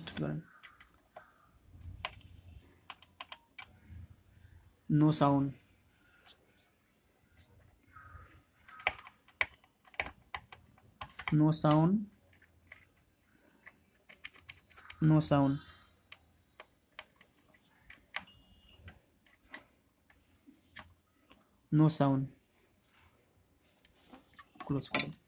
start করেন no sound no sound no sound no sound close করুন